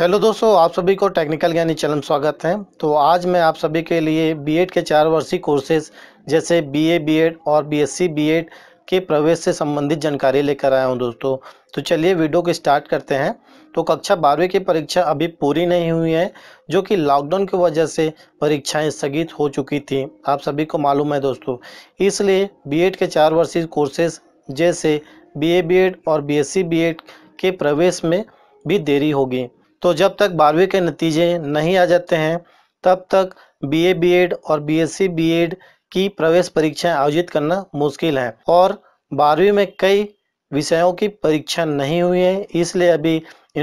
hello दोस्तों आप सभी को टेक्निकल ज्ञानी चलन स्वागत है तो आज मैं आप सभी के लिए बीएड के चार वर्षीय कोर्सेज जैसे बीए बीएड और बीएससी बीएड के प्रवेश से संबंधित जानकारी लेकर आया हूं दोस्तों तो चलिए वीडियो को स्टार्ट करते हैं तो कक्षा बारहवीं की परीक्षा अभी पूरी नहीं हुई है जो कि लॉकडाउन की वजह से परीक्षाएं स्थगित हो चुकी थी आप सभी को मालूम है दोस्तों इसलिए बीएड के चार वर्षीय कोर्सेज जैसे बीए बीएड और बीएससी बीएड के प्रवेश में भी देरी होगी तो जब तक बारहवीं के नतीजे नहीं आ जाते हैं तब तक बी ए बी एड और B S C B Ed की प्रवेश परीक्षाएं आयोजित करना मुश्किल है और बारहवीं में कई विषयों की परीक्षा नहीं हुई है इसलिए अभी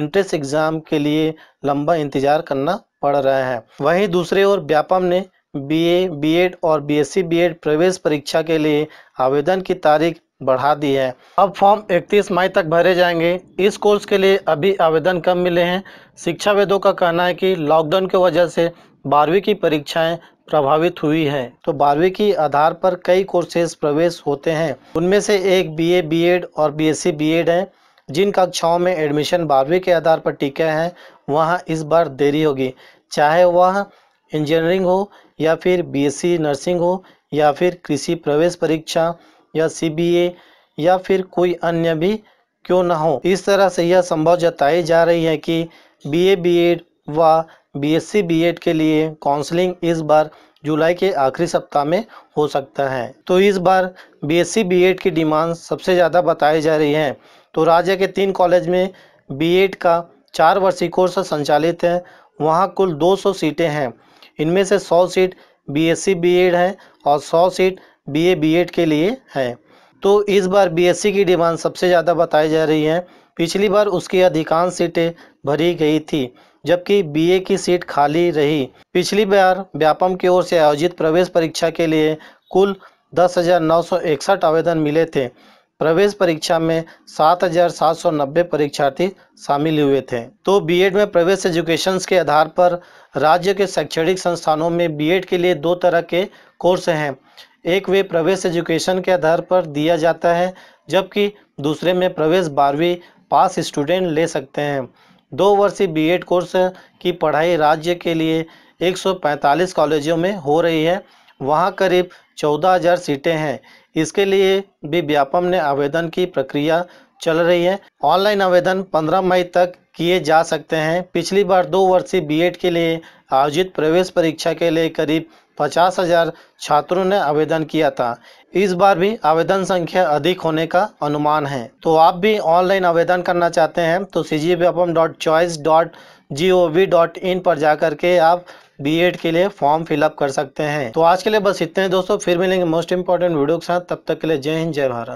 इंट्रेंस एग्जाम के लिए लंबा इंतजार करना पड़ रहा है वहीं दूसरे ओर व्यापम ने बीए बीएड और बीएससी बीएड प्रवेश परीक्षा के लिए आवेदन की तारीख बढ़ा दी है अब फॉर्म 31 मई तक भरे जाएंगे इस कोर्स के लिए अभी आवेदन कम मिले हैं शिक्षाविदों का कहना है कि लॉकडाउन की वजह से बारहवीं की परीक्षाएं प्रभावित हुई हैं तो बारहवीं की आधार पर कई कोर्सेज प्रवेश होते हैं उनमें से एक बीए बीएड और बीएससी बीएड है जिन कक्षाओं में एडमिशन बारहवीं के आधार पर टिके हैं वहाँ इस बार देरी होगी चाहे वह इंजीनियरिंग हो या फिर सी नर्सिंग हो या फिर कृषि प्रवेश परीक्षा या सी या फिर कोई अन्य भी क्यों ना हो इस तरह से यह संभव जताई जा रही है कि बी एड व बी एड के लिए काउंसलिंग इस बार जुलाई के आखिरी सप्ताह में हो सकता है तो इस बार B S C B Ed की डिमांड सबसे ज़्यादा बताई जा रही है तो राज्य के तीन कॉलेज में बी एड का चार वर्षीय कोर्स संचालित है वहाँ कुल 200 सीटें हैं इनमें से 100 seat B S C B Ed है और 100 सीट बीए बीएड के लिए है तो इस बार बीएससी की डिमांड सबसे ज़्यादा बताई जा रही है पिछली बार उसकी अधिकांश सीटें भरी गई थी जबकि बीए की सीट खाली रही पिछली बार व्यापम की ओर से आयोजित प्रवेश परीक्षा के लिए कुल दस हज़ार नौ सौ इकसठ आवेदन मिले थे प्रवेश परीक्षा में सात हजार सात सौ नब्बे परीक्षार्थी शामिल हुए थे तो बीएड में प्रवेश एजुकेशन के आधार पर राज्य के शैक्षणिक संस्थानों में बीएड के लिए दो तरह के कोर्स हैं एक वे प्रवेश एजुकेशन के आधार पर दिया जाता है जबकि दूसरे में प्रवेश बारहवीं पास स्टूडेंट ले सकते हैं दो वर्षीय बीएड कोर्स की पढ़ाई राज्य के लिए 145 कॉलेजों में हो रही है वहाँ करीब 14,000 सीटें हैं इसके लिए भी व्यापम ने आवेदन की प्रक्रिया चल रही है ऑनलाइन आवेदन 15 मई तक किए जा सकते हैं पिछली बार दो वर्षीय बीएड के लिए आयोजित प्रवेश परीक्षा के लिए करीब पचास हजार छात्रों ने आवेदन किया था इस बार भी आवेदन संख्या अधिक होने का अनुमान है तो आप भी ऑनलाइन आवेदन करना चाहते हैं तो C G dot choice dot G O V dot in पर जा कर के आप बीएड के लिए फॉर्म फिलअप कर सकते हैं तो आज के लिए बस इतने दोस्तों फिर मिलेंगे मोस्ट इम्पोर्टेंट वीडियो के साथ तब तक के लिए जय हिंद जय भारत